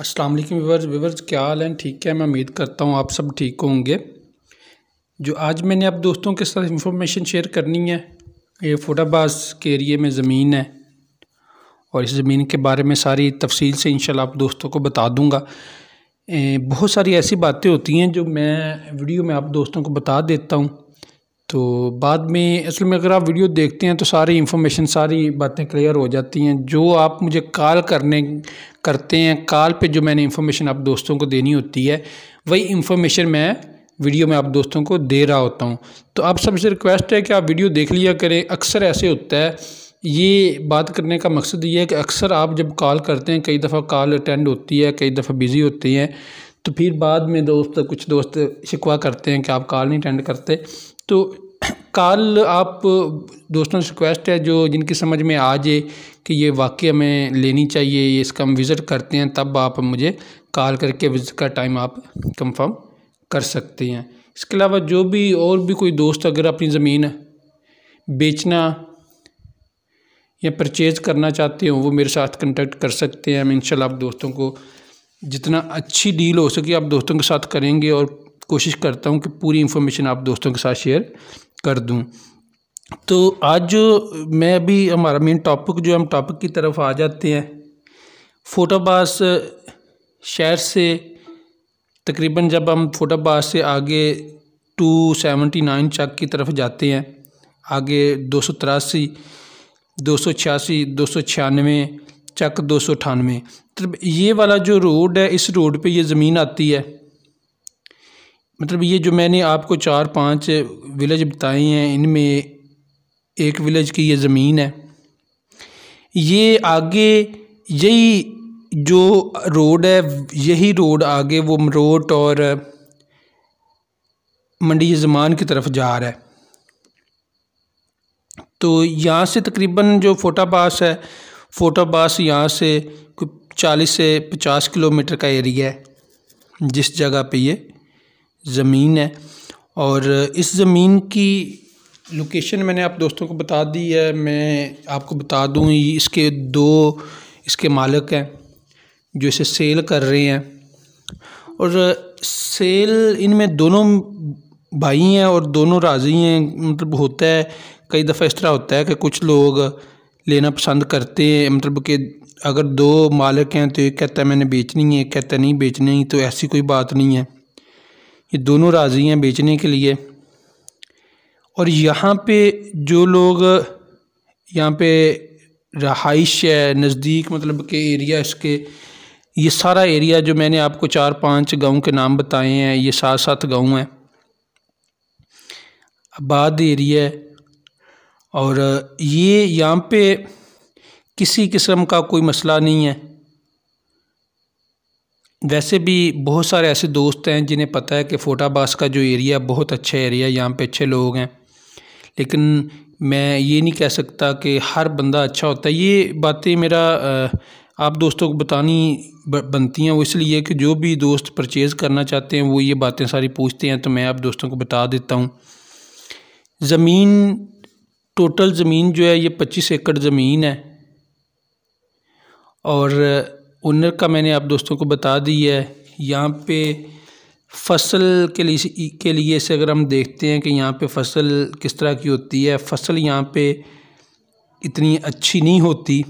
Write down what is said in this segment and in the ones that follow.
अस्सलाम वालेकुम viewers viewers क्या हाल है ठीक है मैं उम्मीद करता हूँ आप सब ठीक होंगे जो आज मैंने आप दोस्तों के साथ इंफॉर्मेशन शेयर करनी है ये फोटाबाज के एरिए में ज़मीन है और इस ज़मीन के बारे में सारी तफसील से इंशाल्लाह आप दोस्तों को बता दूँगा बहुत सारी ऐसी बातें होती हैं जो मैं वीडियो में आप दोस्तों को बता देता हूँ तो बाद में असल में अगर आप वीडियो देखते हैं तो सारी इन्फॉर्मेशन सारी बातें क्लियर हो जाती हैं जो आप मुझे कॉल करने करते हैं कॉल पे जो मैंने इन्फॉर्मेशन आप दोस्तों को देनी होती है वही इन्फॉर्मेशन मैं वीडियो में आप दोस्तों को दे रहा होता हूँ तो आप सबसे रिक्वेस्ट है कि आप वीडियो देख लिया करें अक्सर ऐसे होता है ये बात करने का मकसद ये है कि अक्सर आप जब कॉल करते हैं कई दफ़ा कॉल अटेंड होती है कई दफ़ा बिज़ी होती हैं तो फिर बाद में दोस्त कुछ दोस्त शिकवा करते हैं कि आप कॉल नहीं अटेंड करते तो कल आप दोस्तों से रिक्वेस्ट है जो जिनकी समझ में आ जाए कि ये वाकई हमें लेनी चाहिए ये इसका हम विज़िट करते हैं तब आप मुझे कॉल करके विज़िट का टाइम आप कंफर्म कर सकते हैं इसके अलावा जो भी और भी कोई दोस्त अगर अपनी ज़मीन बेचना या परचेज़ करना चाहते हो वो मेरे साथ कंटेक्ट कर सकते हैं हम इन आप दोस्तों को जितना अच्छी डील हो सके आप दोस्तों के साथ करेंगे और कोशिश करता हूँ कि पूरी इन्फॉर्मेशन आप दोस्तों के साथ शेयर कर दूँ तो आज जो मैं अभी हमारा मेन टॉपिक जो हम टॉपिक की तरफ आ जाते हैं फोटाबास शहर से तकरीबन जब हम फोटाबास से आगे टू सेवेंटी नाइन चक की तरफ जाते हैं आगे दो सौ तिरासी दो सौ छियासी दो सौ छियानवे चक दो सौ अठानवे ये वाला जो रोड है इस रोड पे ये ज़मीन आती है मतलब ये जो मैंने आपको चार पांच विलेज बताए हैं इनमें एक विलेज की ये ज़मीन है ये आगे यही जो रोड है यही रोड आगे वो मरोट और मंडी जमान की तरफ जा रहा है तो यहाँ से तकरीबन जो फोटा पास है फोटा पास यहाँ से चालीस से पचास किलोमीटर का एरिया है जिस जगह पे ये ज़मीन है और इस ज़मीन की लोकेशन मैंने आप दोस्तों को बता दी है मैं आपको बता दूँ इसके दो इसके मालिक हैं जो इसे सेल कर रहे हैं और सेल इनमें दोनों भाई हैं और दोनों राज़ी हैं मतलब होता है कई दफ़ा इस तरह होता है कि कुछ लोग लेना पसंद करते हैं मतलब कि अगर दो मालिक हैं तो एक कहता है मैंने बेचनी है कहता है नहीं बेचनी तो ऐसी कोई बात नहीं है ये दोनों राज़ी हैं बेचने के लिए और यहाँ पे जो लोग यहाँ पे रहाइश है नज़दीक मतलब के एरिया इसके ये सारा एरिया जो मैंने आपको चार पांच गांव के नाम बताए हैं ये सात सात गांव हैं आबाद एरिया है और ये यहाँ पे किसी किस्म का कोई मसला नहीं है वैसे भी बहुत सारे ऐसे दोस्त हैं जिन्हें पता है कि फ़ोटाबास का जो एरिया बहुत अच्छा एरिया है यहाँ पे अच्छे लोग हैं लेकिन मैं ये नहीं कह सकता कि हर बंदा अच्छा होता है ये बातें मेरा आप दोस्तों को बतानी बनती हैं वो इसलिए कि जो भी दोस्त परचेज़ करना चाहते हैं वो ये बातें सारी पूछते हैं तो मैं आप दोस्तों को बता देता हूँ ज़मीन टोटल ज़मीन जो है ये पच्चीस एकड़ ज़मीन है और ओनर का मैंने आप दोस्तों को बता दिया है यहाँ पे फसल के लिए के लिए से अगर हम देखते हैं कि यहाँ पे फसल किस तरह की होती है फसल यहाँ पे इतनी अच्छी नहीं होती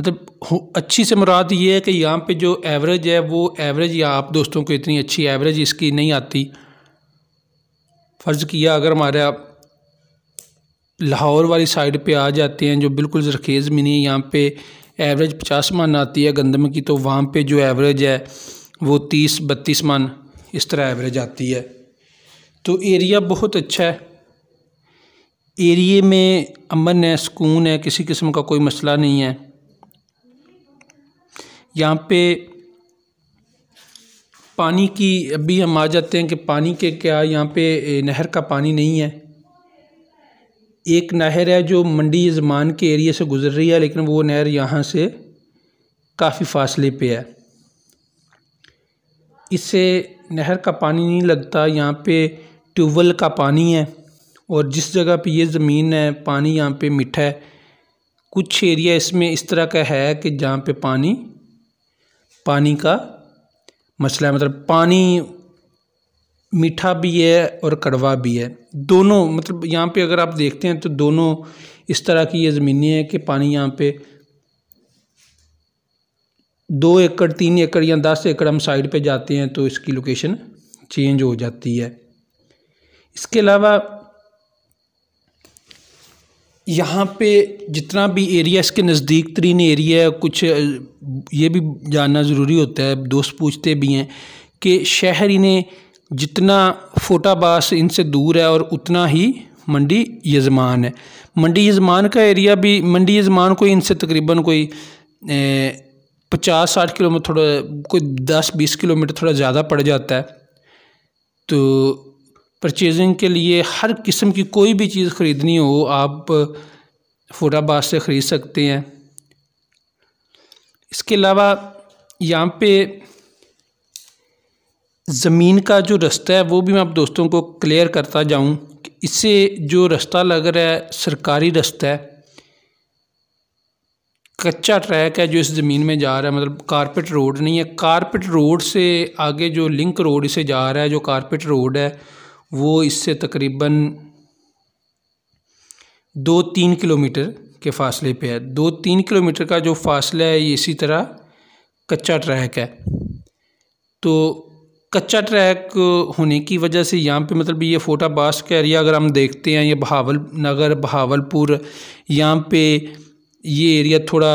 मतलब अच्छी से मुराद ये है कि यहाँ पे जो एवरेज है वो एवरेज या आप दोस्तों को इतनी अच्छी एवरेज इसकी नहीं आती फ़र्ज़ किया अगर हमारे आप लाहौर वाली साइड पे आ जाते हैं जो बिल्कुल जरखेज़ में नहीं है यहाँ पर एवरेज पचास मन आती है गंदम की तो वहाँ पे जो एवरेज है वो तीस बत्तीस मन इस तरह एवरेज आती है तो एरिया बहुत अच्छा है एरिए में अमन है सुकून है किसी किस्म का कोई मसला नहीं है यहाँ पे पानी की अभी हम आ जाते हैं कि पानी के क्या यहाँ पे नहर का पानी नहीं है एक नहर है जो मंडी ज़मान के एरिए से गुज़र रही है लेकिन वो नहर यहाँ से काफ़ी फासले पे है इससे नहर का पानी नहीं लगता यहाँ पे ट्यूबवेल का पानी है और जिस जगह पे ये ज़मीन है पानी यहाँ पे मीठा है कुछ एरिया इसमें इस तरह का है कि जहाँ पे पानी पानी का मसला है मतलब पानी मीठा भी है और कड़वा भी है दोनों मतलब यहाँ पे अगर आप देखते हैं तो दोनों इस तरह की ये ज़मीनें हैं कि पानी यहाँ पे दो एकड़ तीन एकड़ या दस एकड़ हम साइड पे जाते हैं तो इसकी लोकेशन चेंज हो जाती है इसके अलावा यहाँ पे जितना भी एरिया इसके नज़दीक तरीन एरिया है कुछ ये भी जानना ज़रूरी होता है दोस्त पूछते भी हैं कि शहर इन्हें जितना फोटाबास इनसे दूर है और उतना ही मंडी यजमान है मंडी यजमान का एरिया भी मंडी यजमान को इनसे तकरीबन कोई पचास साठ किलोमीटर थोड़ा कोई दस बीस किलोमीटर थोड़ा ज़्यादा पड़ जाता है तो परचेजिंग के लिए हर किस्म की कोई भी चीज़ ख़रीदनी हो आप फोटाबाद से ख़रीद सकते हैं इसके अलावा यहाँ पे ज़मीन का जो रास्ता है वो भी मैं आप दोस्तों को क्लियर करता जाऊँ इससे जो रास्ता लग रहा है सरकारी रास्ता है कच्चा ट्रैक है जो इस ज़मीन में जा रहा है मतलब कारपेट रोड नहीं है कारपेट रोड से आगे जो लिंक रोड इसे जा रहा है जो कारपेट रोड है वो इससे तकरीबन दो तीन किलोमीटर के फासले पे है दो तीन किलोमीटर का जो फासला है ये इसी तरह कच्चा ट्रैक है तो कच्चा ट्रैक होने की वजह से यहाँ पे मतलब ये फोटा बास का एरिया अगर हम देखते हैं ये बहावल नगर बहावलपुर यहाँ पे ये एरिया थोड़ा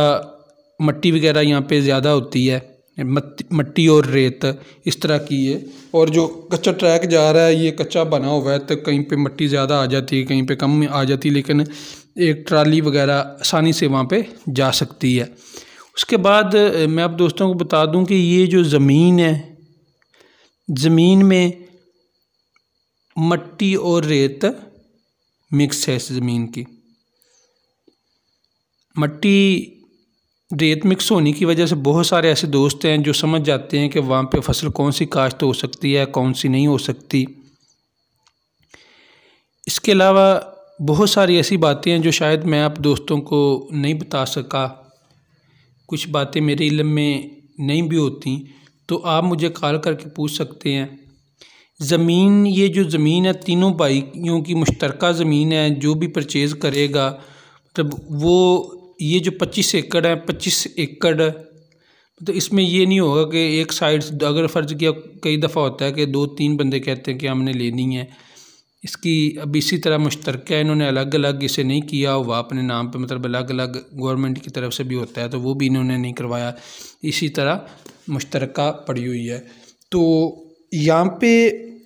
मट्टी वगैरह यहाँ पे ज़्यादा होती है मट्टी और रेत इस तरह की है और जो कच्चा ट्रैक जा रहा है ये कच्चा बना हुआ है तो कहीं पे मट्टी ज़्यादा आ जाती है कहीं पे कम आ जाती है लेकिन एक ट्राली वगैरह आसानी से वहाँ पे जा सकती है उसके बाद मैं आप दोस्तों को बता दूं कि ये जो ज़मीन है ज़मीन में मट्टी और रेत मिक्स है इस ज़मीन की मट्टी रेत मिक्स होने की वजह से बहुत सारे ऐसे दोस्त हैं जो समझ जाते हैं कि वहाँ पे फसल कौन सी काश्त हो सकती है कौन सी नहीं हो सकती इसके अलावा बहुत सारी ऐसी बातें हैं जो शायद मैं आप दोस्तों को नहीं बता सका कुछ बातें मेरे इलम में नहीं भी होती तो आप मुझे कॉल करके पूछ सकते हैं ज़मीन ये जो ज़मीन है तीनों भाइयों की मुश्तरक ज़मीन है जो भी परचेज़ करेगा मतलब वो ये जो पच्चीस एकड़ है पच्चीस एकड़ मतलब इसमें ये नहीं होगा कि एक साइड अगर फ़र्ज़ किया कई दफ़ा होता है कि दो तीन बंदे कहते हैं कि हमने लेनी है इसकी अब इसी तरह मुश्तरक है इन्होंने अलग अलग इसे नहीं किया हुआ अपने नाम पे मतलब अलग अलग गवर्नमेंट की तरफ से भी होता है तो वो भी इन्होंने नहीं करवाया इसी तरह मुश्तरक पड़ी हुई है तो यहाँ पे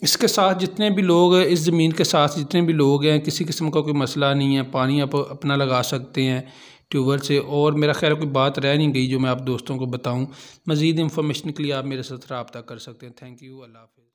इसके साथ जितने भी लोग इस ज़मीन के साथ जितने भी लोग हैं किसी किस्म का कोई मसला नहीं है पानी आप अपना लगा सकते हैं ट्यूबवेल से और मेरा ख्याल कोई बात रह नहीं गई जो मैं आप दोस्तों को बताऊं मज़ीद इन्फॉर्मेशन के लिए आप मेरे साथ रबता कर सकते हैं थैंक यू अल्लाह हाफ़